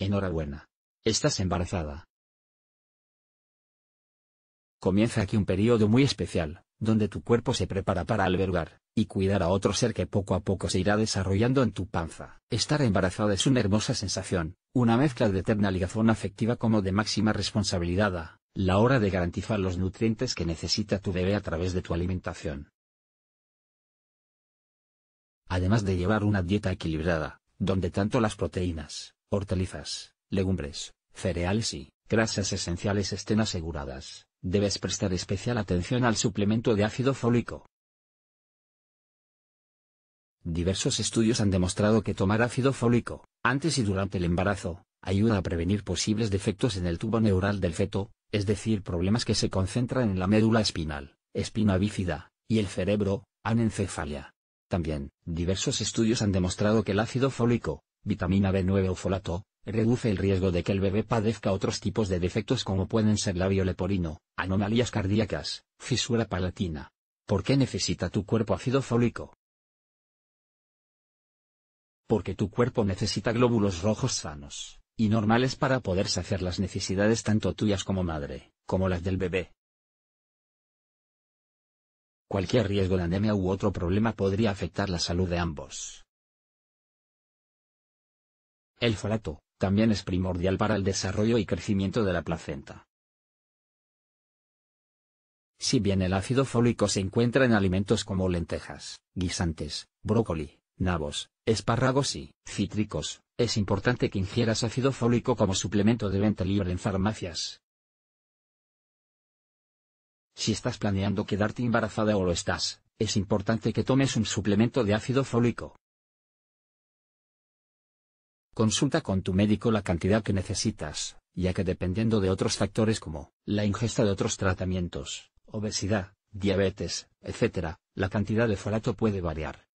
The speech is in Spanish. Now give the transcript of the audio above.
Enhorabuena. Estás embarazada. Comienza aquí un periodo muy especial, donde tu cuerpo se prepara para albergar y cuidar a otro ser que poco a poco se irá desarrollando en tu panza. Estar embarazada es una hermosa sensación, una mezcla de eterna ligazón afectiva como de máxima responsabilidad a la hora de garantizar los nutrientes que necesita tu bebé a través de tu alimentación. Además de llevar una dieta equilibrada, donde tanto las proteínas, hortalizas, legumbres, cereales y grasas esenciales estén aseguradas, debes prestar especial atención al suplemento de ácido fólico. Diversos estudios han demostrado que tomar ácido fólico, antes y durante el embarazo, ayuda a prevenir posibles defectos en el tubo neural del feto, es decir, problemas que se concentran en la médula espinal, espina bífida, y el cerebro, anencefalia. También, diversos estudios han demostrado que el ácido fólico, vitamina B9 o folato, reduce el riesgo de que el bebé padezca otros tipos de defectos como pueden ser labio leporino, anomalías cardíacas, fisura palatina. ¿Por qué necesita tu cuerpo ácido fólico? Porque tu cuerpo necesita glóbulos rojos sanos y normales para poder satisfacer las necesidades tanto tuyas como madre, como las del bebé. Cualquier riesgo de anemia u otro problema podría afectar la salud de ambos. El folato, también es primordial para el desarrollo y crecimiento de la placenta. Si bien el ácido fólico se encuentra en alimentos como lentejas, guisantes, brócoli, nabos, espárragos y cítricos, es importante que ingieras ácido fólico como suplemento de venta libre en farmacias. Si estás planeando quedarte embarazada o lo estás, es importante que tomes un suplemento de ácido fólico. Consulta con tu médico la cantidad que necesitas, ya que dependiendo de otros factores como la ingesta de otros tratamientos, obesidad, diabetes, etc., la cantidad de folato puede variar.